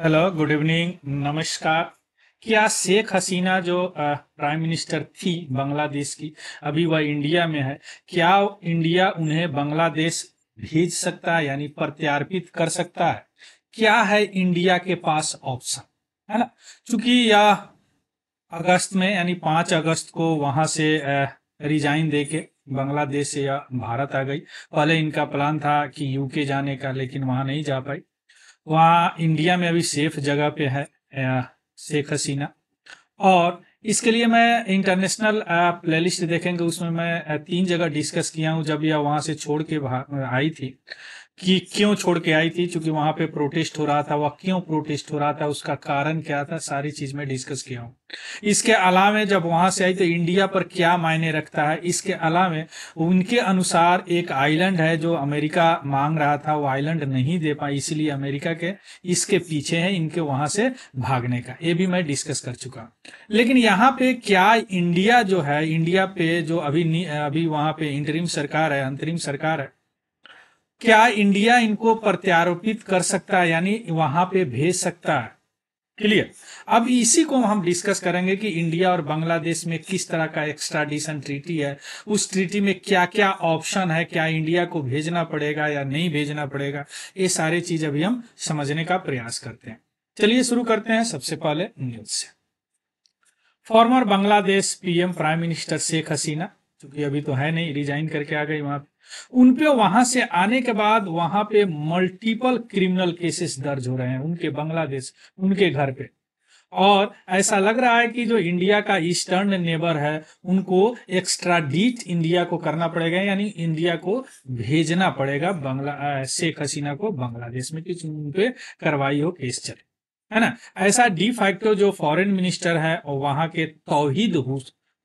hello good evening नमस्कार क्या शेख हसीना जो प्राइम मिनिस्टर थी बांग्लादेश की अभी वह इंडिया में है क्या इंडिया उन्हें बांग्लादेश भेज सकता है यानी प्रत्यार्पित कर सकता है क्या है इंडिया के पास ऑप्शन है ना चूंकि यह अगस्त में यानी पांच अगस्त को वहां से रिजाइन दे के बांग्लादेश से या भारत आ गई पहले इनका प्लान था कि यूके जाने का लेकिन वहां नहीं जा पाई वहाँ इंडिया में अभी सेफ जगह पे है शेख हसीना और इसके लिए मैं इंटरनेशनल प्लेलिस्ट देखेंगे उसमें मैं तीन जगह डिस्कस किया हूँ जब यह वहाँ से छोड़ के आई थी कि क्यों छोड़ के आई थी क्योंकि वहां पे प्रोटेस्ट हो रहा था वह क्यों प्रोटेस्ट हो रहा था उसका कारण क्या था सारी चीज में डिस्कस किया हूँ इसके अलावा जब वहां से आई तो इंडिया पर क्या मायने रखता है इसके अलावा उनके अनुसार एक आइलैंड है जो अमेरिका मांग रहा था वो आइलैंड नहीं दे पाई इसलिए अमेरिका के इसके पीछे है इनके वहां से भागने का ये भी मैं डिस्कस कर चुका लेकिन यहाँ पे क्या इंडिया जो है इंडिया पे जो अभी अभी वहां पे इंटरिम सरकार है अंतरिम सरकार है क्या इंडिया इनको प्रत्यारोपित कर सकता है यानी वहां पे भेज सकता है क्लियर अब इसी को हम डिस्कस करेंगे कि इंडिया और बांग्लादेश में किस तरह का एक्स्ट्राडिशन ट्रीटी है उस ट्रीटी में क्या क्या ऑप्शन है क्या इंडिया को भेजना पड़ेगा या नहीं भेजना पड़ेगा ये सारे चीज अभी हम समझने का प्रयास करते हैं चलिए शुरू करते हैं सबसे पहले न्यूज से former Bangladesh PM prime minister Sheikh Hasina चूंकि अभी तो है नहीं रिजाइन करके आ गई वहां उन पे वहां से आने के बाद वहां पे मल्टीपल क्रिमिनल केसेस दर्ज हो रहे हैं उनके बांग्लादेश उनके घर पे और ऐसा लग रहा है कि जो इंडिया का ईस्टर्न नेबर है उनको एक्स्ट्रा डीट इंडिया को करना पड़ेगा यानी इंडिया को भेजना पड़ेगा बांग्ला शेख हसीना को बांग्लादेश में कि उन पे कार्रवाई हो केस चले है ना ऐसा डी फैक्टो जो फॉरेन मिनिस्टर है और वहां के तोहिद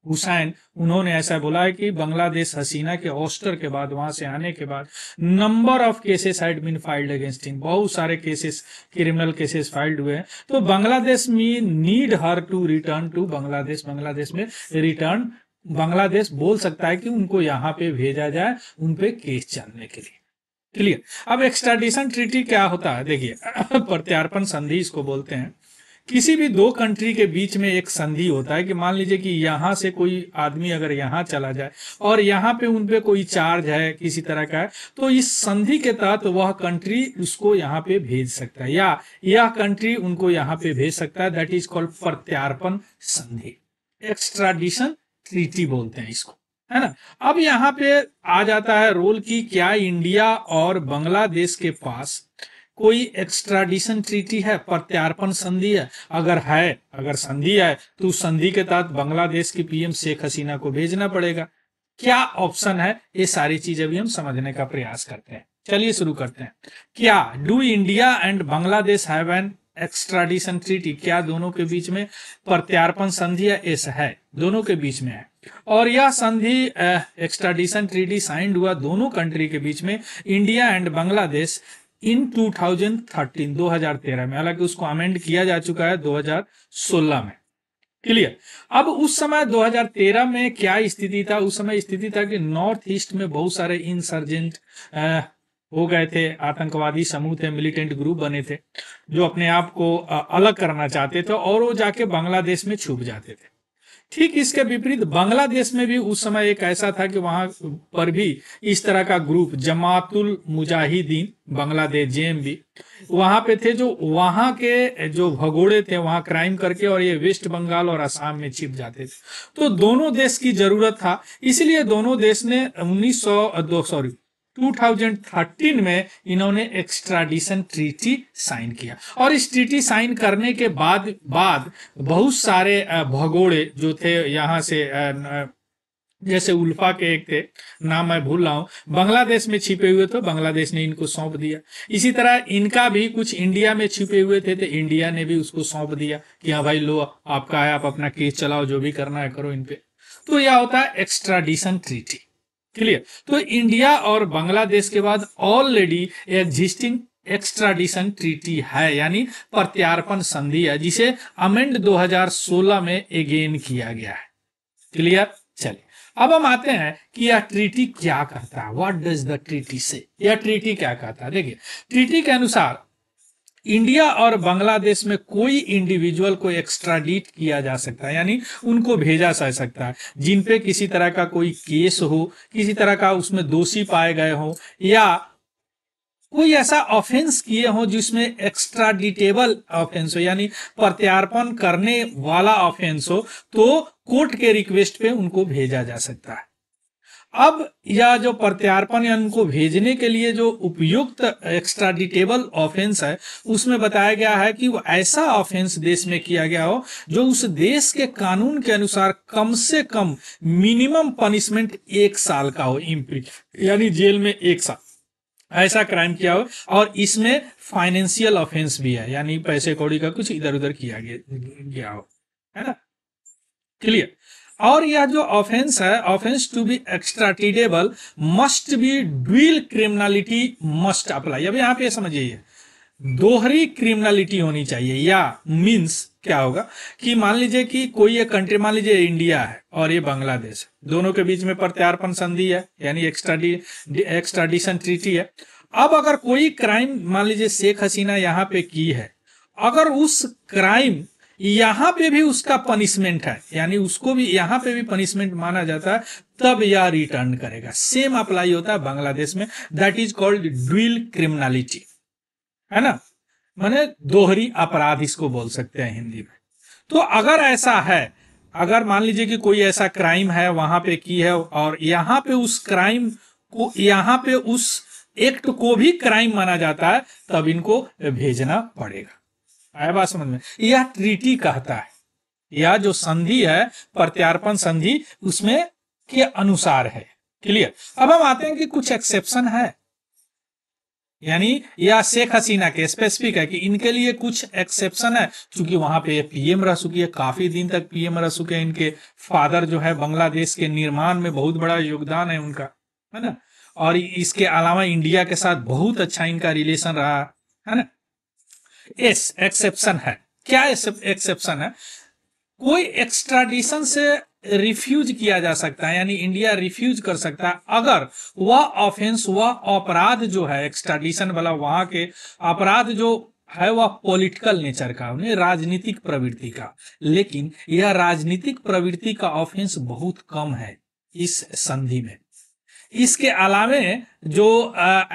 हुसैन उन्होंने ऐसा बोला है कि बांग्लादेश हसीना के ऑस्टर के बाद वहां से आने के बाद number of cases had been filed against him बहुत सारे केसेस क्रिमिनल केसेस फाइल्ड हुए हैं तो बांग्लादेश में need her to return to Bangladesh Bangladesh में रिटर्न बांग्लादेश बोल सकता है कि उनको यहां पे भेजा जाए उनपे केस चलने के लिए क्लियर अब एक्सट्राडिशन ट्रीटी क्या होता है देखिए प्रत्यार्पण संधि इसको बोलते हैं किसी भी दो कंट्री के बीच में एक संधि होता है कि मान लीजिए कि यहाँ से कोई आदमी अगर यहाँ चला जाए और यहाँ पे उन पे कोई चार्ज है किसी तरह का है तो इस संधि के तहत तो वह कंट्री उसको यहाँ पे भेज सकता है या यह कंट्री उनको यहाँ पे भेज सकता है दैट इज कॉल्ड प्रत्यार्पण संधि एक्स्ट्राडिशन ट्रीटी बोलते हैं इसको है ना अब यहाँ पे आ जाता है रोल की क्या इंडिया और बांग्लादेश के पास कोई एक्स्ट्राडिशन ट्रीटी है प्रत्यार्पण संधि है अगर है अगर संधि है तो उस संधि के तहत बांग्लादेश की पीएम शेख हसीना को भेजना पड़ेगा क्या ऑप्शन है ये सारी चीज अभी हम समझने का प्रयास करते हैं चलिए शुरू करते हैं क्या do India and Bangladesh have an extradition treaty क्या दोनों के बीच में प्रत्यार्पण संधि एस है दोनों के बीच में है और यह संधि एक्स्ट्राडिशन ट्रीटी साइंड हुआ दोनों कंट्री के बीच में इंडिया एंड बांग्लादेश इन 2013 2013 में हालांकि उसको अमेंड किया जा चुका है 2016 में क्लियर अब उस समय 2013 में क्या स्थिति था उस समय स्थिति था कि नॉर्थ ईस्ट में बहुत सारे इंसर्जेंट हो गए थे आतंकवादी समूह थे मिलिटेंट ग्रुप बने थे जो अपने आप को अलग करना चाहते थे और वो जाके बांग्लादेश में छुप जाते थे ठीक इसके विपरीत बांग्लादेश में भी उस समय एक ऐसा था कि वहां पर भी इस तरह का ग्रुप जमातुल मुजाहिदीन बांग्लादेश बी वहां पे थे जो वहां के जो भगोड़े थे वहां क्राइम करके और ये वेस्ट बंगाल और आसाम में छिप जाते थे तो दोनों देश की जरूरत था इसलिए दोनों देश ने उन्नीस सौ सॉरी 2013 में इन्होंने एक्स्ट्राडिशन ट्रीटी साइन किया और इस ट्रीटी साइन करने के बाद बाद बहुत सारे भगोड़े जो थे यहाँ से जैसे उल्फा के एक थे नाम मैं भूल रहा हूँ बांग्लादेश में छिपे हुए थे बांग्लादेश ने इनको सौंप दिया इसी तरह इनका भी कुछ इंडिया में छिपे हुए थे तो इंडिया ने भी उसको सौंप दिया कि हाँ भाई लो आपका है आप अपना केस चलाओ जो भी करना है करो इनपे तो यह होता है एक्स्ट्राडिशन ट्रीटी क्लियर तो इंडिया और बांग्लादेश के बाद ऑलरेडी एग्जिस्टिंग एक्स्ट्राडिशन ट्रीटी है यानी प्रत्यार्पण संधि है जिसे अमेंड 2016 में अगेन किया गया है क्लियर चलिए अब हम आते हैं कि यह ट्रीटी क्या करता है व्हाट डज द ट्रीटी से यह ट्रीटी क्या कहता है देखिए ट्रीटी के अनुसार इंडिया और बांग्लादेश में कोई इंडिविजुअल को एक्स्ट्राडिट किया जा सकता है यानी उनको भेजा जा सकता है जिन पे किसी तरह का कोई केस हो किसी तरह का उसमें दोषी पाए गए हो या कोई ऐसा ऑफेंस किए हो जिसमें एक्स्ट्राडिटेबल ऑफेंस हो यानी प्रत्यार्पण करने वाला ऑफेंस हो तो कोर्ट के रिक्वेस्ट पे उनको भेजा जा सकता है अब यह जो प्रत्यार्पण उनको भेजने के लिए जो उपयुक्त एक्स्ट्रा डिटेबल ऑफेंस है उसमें बताया गया है कि वो ऐसा ऑफेंस देश में किया गया हो जो उस देश के कानून के अनुसार कम से कम मिनिमम पनिशमेंट एक साल का हो इम्प्री यानी जेल में एक साल ऐसा क्राइम किया हो और इसमें फाइनेंशियल ऑफेंस भी है यानी पैसे कौड़ी का कुछ इधर उधर किया गया हो है ना क्लियर और यह जो ऑफेंस है offence to be extraditable must be dual criminality must apply अब यहां पे समझिए दोहरी क्रिमिनलिटी होनी चाहिए या मींस क्या होगा कि मान लीजिए कि कोई एक कंट्री मान लीजिए इंडिया है और ये बांग्लादेश है दोनों के बीच में प्रत्यार्पण संधि है यानी एक्स्ट्राडिशन ट्रीटी है अब अगर कोई क्राइम मान लीजिए शेख हसीना यहां पे की है अगर उस क्राइम यहां पे भी उसका पनिशमेंट है यानी उसको भी यहां पे भी पनिशमेंट माना जाता है तब यह रिटर्न करेगा सेम अप्लाई होता है बांग्लादेश में that is called dual criminality है ना माने दोहरी अपराध इसको बोल सकते हैं हिंदी में तो अगर ऐसा है अगर मान लीजिए कि कोई ऐसा क्राइम है वहां पे की है और यहां पे उस क्राइम को यहां पे उस एक्ट को भी क्राइम माना जाता है तब इनको भेजना पड़ेगा आया बात समझ में यह ट्रीटी कहता है यह जो संधि है प्रत्यार्पण संधि उसमें के अनुसार है क्लियर अब हम आते हैं कि कुछ एक्सेप्शन है यानी या शेख हसीना के स्पेसिफिक है कि इनके लिए कुछ एक्सेप्शन है क्योंकि वहां पे पीएम रह चुकी है काफी दिन तक पीएम रह चुके हैं इनके फादर जो है बांग्लादेश के निर्माण में बहुत बड़ा योगदान है उनका है ना और इसके अलावा इंडिया के साथ बहुत अच्छा इनका रिलेशन रहा है ना यस एक्सेप्शन है क्या एक्सेप्शन है कोई एक्सट्राडिशन से रिफ्यूज किया जा सकता है यानी इंडिया रिफ्यूज कर सकता है अगर वह ऑफेंस वह अपराध जो है एक्सट्राडिशन वाला वहां के अपराध जो है वह पॉलिटिकल नेचर का उन्हें राजनीतिक प्रवृत्ति का लेकिन यह राजनीतिक प्रवृत्ति का ऑफेंस बहुत कम है इस संधि में इसके अलावे जो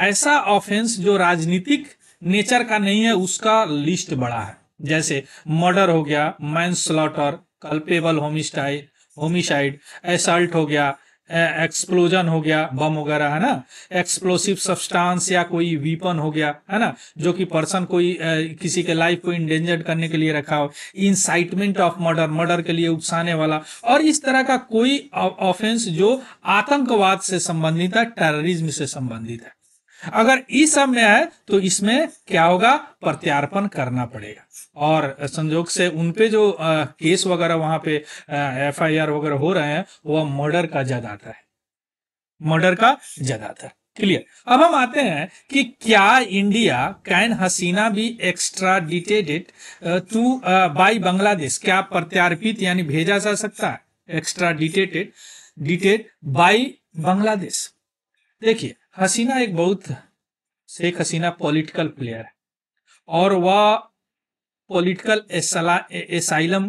ऐसा ऑफेंस जो राजनीतिक नेचर का नहीं है उसका लिस्ट बड़ा है जैसे मर्डर हो गया manslaughter culpable homicide homicide assault हो गया एक्सप्लोजन हो गया बम वगैरह है ना एक्सप्लोसिव सब्सटेंस या कोई वीपन हो गया है ना जो कि पर्सन कोई किसी के लाइफ को इंडेंजर्ड करने के लिए रखा हो इंसाइटमेंट ऑफ मर्डर मर्डर के लिए उकसाने वाला और इस तरह का कोई ऑफेंस जो आतंकवाद से संबंधित है टेररिज्म से संबंधित है अगर ई सब में आए तो इसमें क्या होगा प्रत्यार्पण करना पड़ेगा और संजोग से उनपे जो आ, केस वगैरह वहां पे एफ आई आर वगैरह हो रहे हैं वह मर्डर का ज्यादातर है मर्डर का ज्यादातर क्लियर अब हम आते हैं कि क्या इंडिया कैन हसीना भी extradited to by Bangladesh क्या प्रत्यार्पित यानी भेजा जा सकता है extradited by Bangladesh देखिए हसीना एक बहुत शेख हसीना पॉलिटिकल प्लेयर है और वह पॉलिटिकल एसाइलम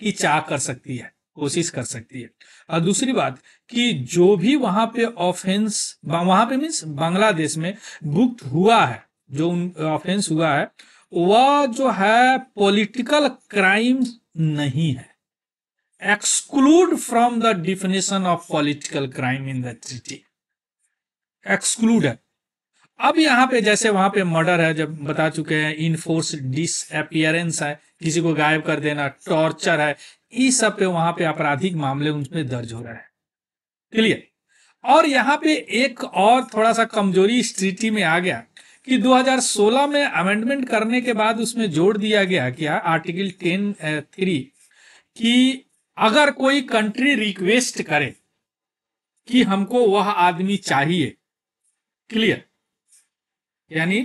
की चाह कर सकती है कोशिश कर सकती है और दूसरी बात कि जो भी वहां पे ऑफेंस वहां पे मीन्स बांग्लादेश में बुक हुआ है जो ऑफेंस हुआ है वह जो है पॉलिटिकल क्राइम नहीं है exclude from the definition of political crime in the treaty exclude है अब यहाँ पे जैसे वहां पे मर्डर है जब बता चुके हैं इनफोर्स डिस है किसी को गायब कर देना टॉर्चर है इस सब पे वहां पे आपराधिक मामले उनमें दर्ज हो रहे हैं क्लियर और यहाँ पे एक और थोड़ा सा कमजोरी इस में आ गया कि 2016 में अमेंडमेंट करने के बाद उसमें जोड़ दिया गया क्या आर्टिकल टेन थ्री कि अगर कोई कंट्री रिक्वेस्ट करे कि हमको वह आदमी चाहिए क्लियर यानी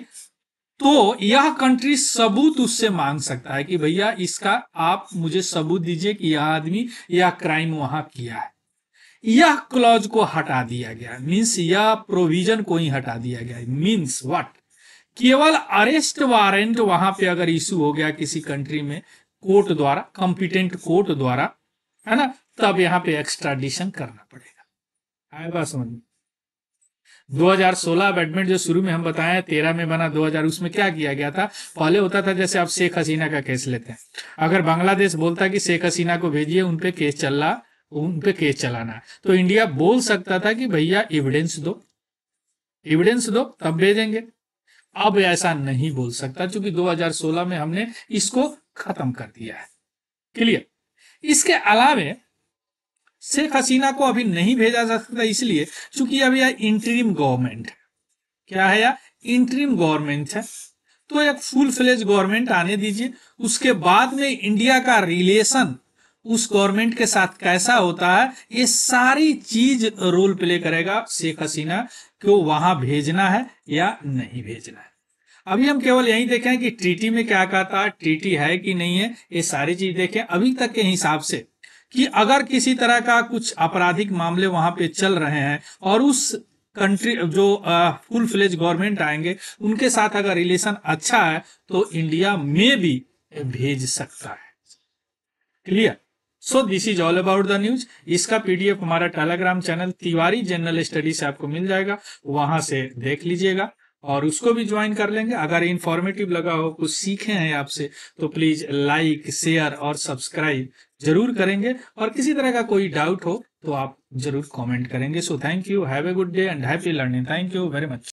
तो यह कंट्री सबूत उससे मांग सकता है कि भैया इसका आप मुझे सबूत दीजिए कि यह आदमी यह क्राइम वहां किया है यह क्लॉज को हटा दिया गया मीन्स यह प्रोविजन को ही हटा दिया गया मीन्स व्हाट केवल अरेस्ट वारंट वहां पे अगर इशू हो गया किसी कंट्री में कोर्ट द्वारा कॉम्पिटेंट कोर्ट द्वारा है ना तब यहां पे एक्स्ट्राडिशन करना पड़ेगा आए बात समझ में 2016 बैडमिंटन जो शुरू में हम बताएं तेरह में बना 2000 उसमें क्या किया गया था पहले होता था जैसे आप शेख हसीना का केस लेते हैं अगर बांग्लादेश बोलता कि शेख हसीना को भेजिए उनपे केस चल रहा उन पे केस चलाना तो इंडिया बोल सकता था कि भैया एविडेंस दो एविडेंस दो तब भेजेंगे अब ऐसा नहीं बोल सकता क्योंकि 2016 में हमने इसको खत्म कर दिया है क्लियर इसके अलावे शेख हसीना को अभी नहीं भेजा जा सकता इसलिए चूंकि अभी यह इंटरिम गवर्नमेंट क्या है यह इंटरिम गवर्नमेंट है तो एक फुल फ्लेज गवर्नमेंट आने दीजिए उसके बाद में इंडिया का रिलेशन उस गवर्नमेंट के साथ कैसा होता है ये सारी चीज रोल प्ले करेगा शेख हसीना को वहां भेजना है या नहीं भेजना है अभी हम केवल यही देखें कि ट्रीटी में क्या कहता है ट्रीटी है कि नहीं है ये सारी चीज देखें अभी तक के हिसाब से कि अगर किसी तरह का कुछ आपराधिक मामले वहां पे चल रहे हैं और उस कंट्री जो फुल फ्लेज गवर्नमेंट आएंगे उनके साथ अगर रिलेशन अच्छा है तो इंडिया में भी भेज सकता है clear so this is all about the news इसका पीडीएफ हमारा Telegram channel Tiwari general study से आपको मिल जाएगा वहां से देख लीजिएगा और उसको भी ज्वाइन कर लेंगे अगर इन्फॉर्मेटिव लगा हो कुछ सीखे हैं आपसे तो प्लीज लाइक शेयर और सब्सक्राइब जरूर करेंगे और किसी तरह का कोई डाउट हो तो आप जरूर कमेंट करेंगे so thank you have a good day and happy learning thank you very much